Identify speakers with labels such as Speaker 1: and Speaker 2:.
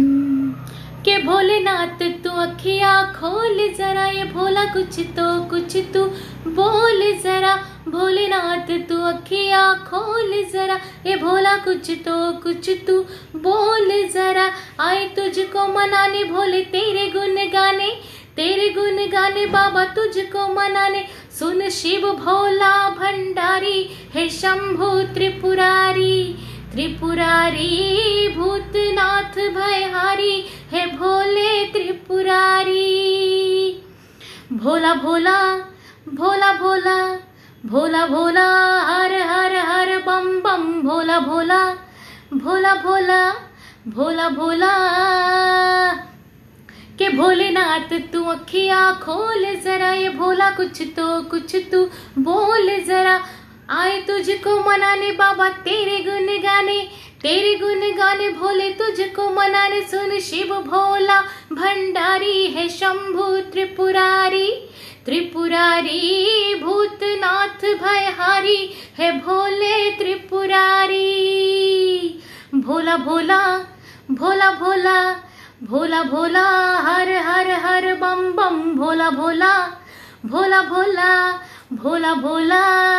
Speaker 1: के भोलेनाथ तू अखिया खोल जरा ये भोला कुछ तो कुछ तू बोल जरा भोलेनाथ तू अखिया खोल जरा ये भोला कुछ तो कुछ तू बोल जरा आए तुझको मनाने भोले तेरे गुण गाने तेरे गुण गाने बाबा तुझको मनाने सुन शिव भोला भंडारी हे शंभु त्रिपुरारी त्रिपुरारी त्रिपुरारी भोला भोला भोला भोला भोला भोला हर हर हर बम बम भोला भोला भोला भोला भोला भोला के भोलेनाथ तू अखिया खोल जरा ये भोला कुछ तो कुछ तू बोल जरा आए तुझको मनाने बाबा तेरे गुण गाने तेरे गुण गाने भोले तुझको मनाने सुन शिव भोला भंडारी है शंभु त्रिपुरारी त्रिपुरारी भूतनाथ भयहारी है भोले त्रिपुरारी भोला भोला भोला भोला भोला भोला हर हर हर बम बम भोला भोला भोला भोला भोला भोला